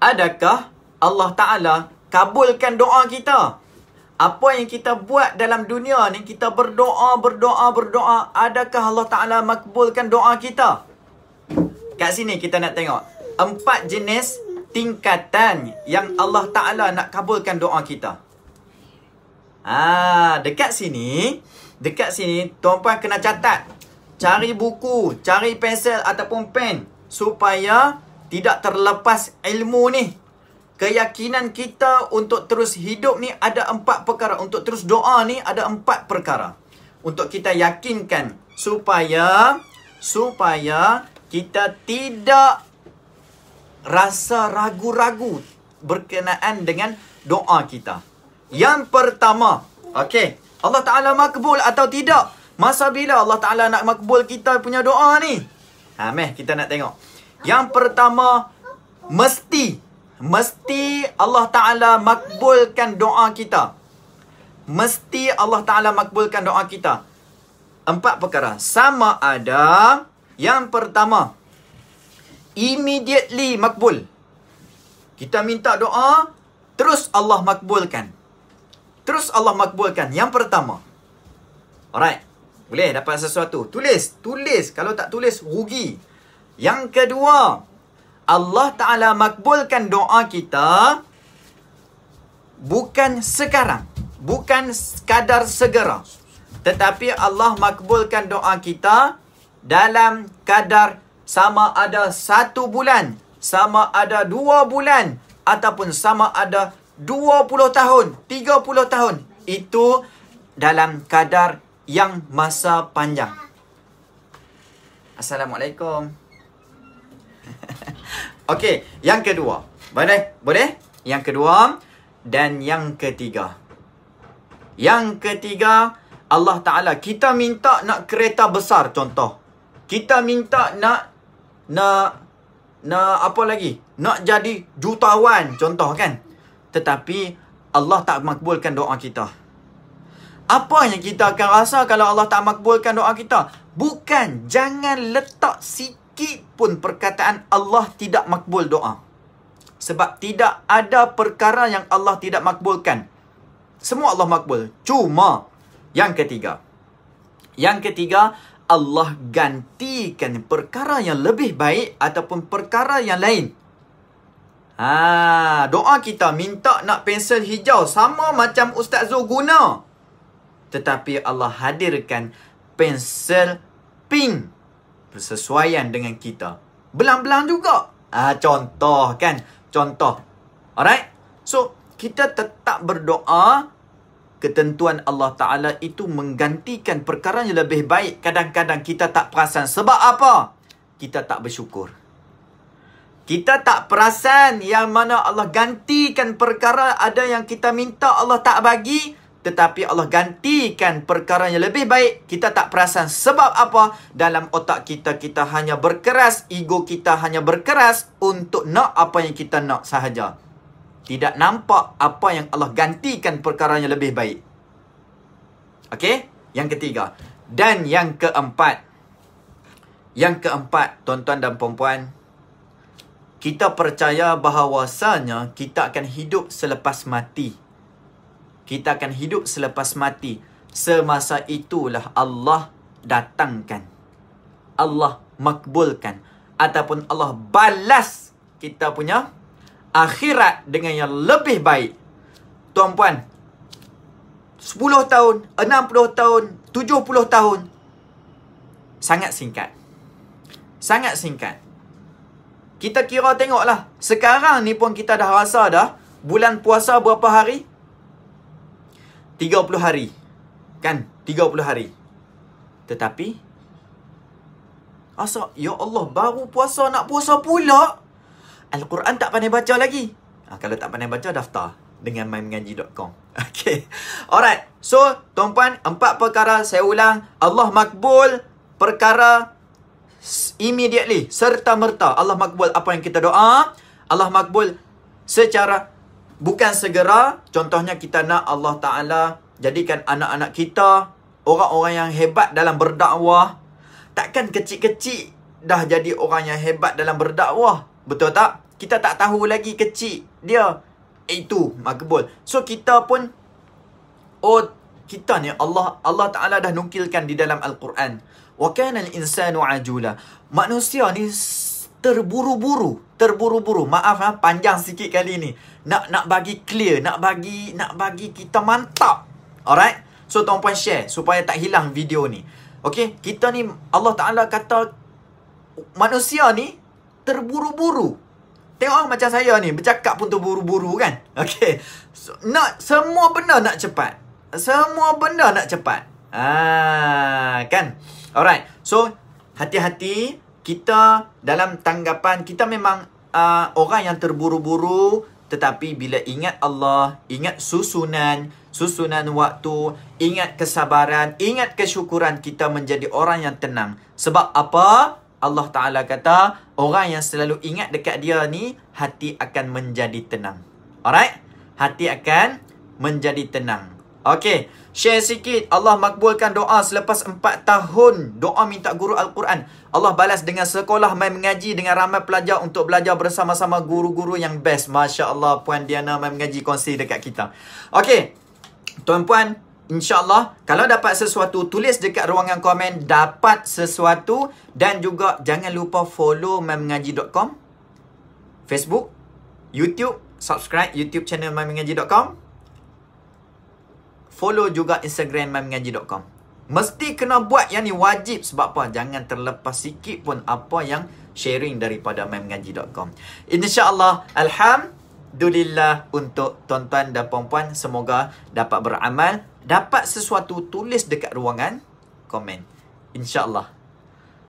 Adakah Allah Ta'ala kabulkan doa kita? Apa yang kita buat dalam dunia ni, kita berdoa, berdoa, berdoa. Adakah Allah Ta'ala makbulkan doa kita? Kat sini kita nak tengok. Empat jenis tingkatan yang Allah Ta'ala nak kabulkan doa kita. Ah, dekat sini, dekat sini, tuan-puan kena catat. Cari buku, cari pensel ataupun pen. Supaya tidak terlepas ilmu ni. Keyakinan kita untuk terus hidup ni ada empat perkara. Untuk terus doa ni ada empat perkara. Untuk kita yakinkan supaya supaya kita tidak rasa ragu-ragu berkenaan dengan doa kita. Yang pertama, okay Allah Taala makbul atau tidak? Masa bila Allah Taala nak makbul kita punya doa ni? Ha meh kita nak tengok. Yang pertama, mesti. Mesti Allah Ta'ala makbulkan doa kita. Mesti Allah Ta'ala makbulkan doa kita. Empat perkara. Sama ada yang pertama. Immediately makbul. Kita minta doa, terus Allah makbulkan. Terus Allah makbulkan. Yang pertama. Alright. Boleh dapat sesuatu. Tulis. Tulis. Kalau tak tulis, rugi. Yang kedua, Allah Ta'ala makbulkan doa kita bukan sekarang. Bukan kadar segera. Tetapi Allah makbulkan doa kita dalam kadar sama ada satu bulan, sama ada dua bulan ataupun sama ada dua puluh tahun, tiga puluh tahun. Itu dalam kadar yang masa panjang. Assalamualaikum. Okey, yang kedua. Boleh? Boleh? Yang kedua dan yang ketiga. Yang ketiga, Allah Ta'ala, kita minta nak kereta besar contoh. Kita minta nak, nak, nak apa lagi? Nak jadi jutawan contoh kan? Tetapi Allah tak makbulkan doa kita. Apa yang kita akan rasa kalau Allah tak makbulkan doa kita? Bukan, jangan letak situ Meskipun perkataan Allah tidak makbul doa. Sebab tidak ada perkara yang Allah tidak makbulkan. Semua Allah makbul. Cuma yang ketiga. Yang ketiga, Allah gantikan perkara yang lebih baik ataupun perkara yang lain. Ha, doa kita minta nak pensel hijau sama macam Ustaz Zul guna. Tetapi Allah hadirkan pensel pink persesuaian dengan kita. Belang-belang juga. Ah uh, contoh kan, contoh. Alright? So, kita tetap berdoa ketentuan Allah Taala itu menggantikan perkara yang lebih baik. Kadang-kadang kita tak perasan sebab apa? Kita tak bersyukur. Kita tak perasan yang mana Allah gantikan perkara ada yang kita minta Allah tak bagi, tetapi Allah gantikan perkara yang lebih baik kita tak perasan sebab apa dalam otak kita kita hanya berkeras ego kita hanya berkeras untuk nak apa yang kita nak sahaja tidak nampak apa yang Allah gantikan perkara yang lebih baik okey yang ketiga dan yang keempat yang keempat tuan-tuan dan puan-puan kita percaya bahawasanya kita akan hidup selepas mati kita akan hidup selepas mati. Semasa itulah Allah datangkan. Allah makbulkan ataupun Allah balas kita punya akhirat dengan yang lebih baik. Tuan puan, 10 tahun, 60 tahun, 70 tahun sangat singkat. Sangat singkat. Kita kira tengoklah. Sekarang ni pun kita dah rasa dah bulan puasa berapa hari? 30 hari. Kan? 30 hari. Tetapi Asa, ya Allah, baru puasa nak puasa pula. Al-Quran tak pandai baca lagi. Ha, kalau tak pandai baca, daftar dengan mymenganji.com. Okay. Alright. So, tuan-puan, empat perkara saya ulang. Allah makbul perkara immediately. Serta-merta Allah makbul apa yang kita doa. Allah makbul secara bukan segera contohnya kita nak Allah Taala jadikan anak-anak kita orang-orang yang hebat dalam berdakwah takkan kecil-kecil dah jadi orang yang hebat dalam berdakwah betul tak kita tak tahu lagi kecil dia eh, itu makbul so kita pun oh kita ni Allah Allah Taala dah nukilkan di dalam al-Quran wa kana al-insanu ajula manusia ni terburu-buru terburu-buru maaf ha panjang sikit kali ni nak nak bagi clear, nak bagi nak bagi kita mantap. Alright? So tuan puan share supaya tak hilang video ni. Okay, kita ni Allah Ta'ala kata manusia ni terburu-buru. Tengok macam saya ni, bercakap pun terburu-buru kan? Okay, so, nak, semua benda nak cepat. Semua benda nak cepat. Ah, kan? Alright, so hati-hati kita dalam tanggapan kita memang uh, orang yang terburu-buru tetapi bila ingat Allah, ingat susunan, susunan waktu, ingat kesabaran, ingat kesyukuran kita menjadi orang yang tenang. Sebab apa? Allah Ta'ala kata, orang yang selalu ingat dekat dia ni, hati akan menjadi tenang. Alright? Hati akan menjadi tenang. Okey, share sikit. Allah makbulkan doa selepas 4 tahun doa minta guru Al-Quran. Allah balas dengan sekolah main mengaji dengan ramai pelajar untuk belajar bersama-sama guru-guru yang best. Masya Allah, Puan Diana main mengaji kongsi dekat kita. Okey, tuan-puan, InsyaAllah, kalau dapat sesuatu, tulis dekat ruangan komen dapat sesuatu dan juga jangan lupa follow memengaji.com, Facebook, YouTube, subscribe YouTube channel memengaji.com follow juga Instagram mymengaji.com. Mesti kena buat yang ni wajib sebab apa? Jangan terlepas sikit pun apa yang sharing daripada mymengaji.com. InsyaAllah, Alhamdulillah untuk tuan-tuan dan puan-puan. Semoga dapat beramal. Dapat sesuatu tulis dekat ruangan. Comment. InsyaAllah.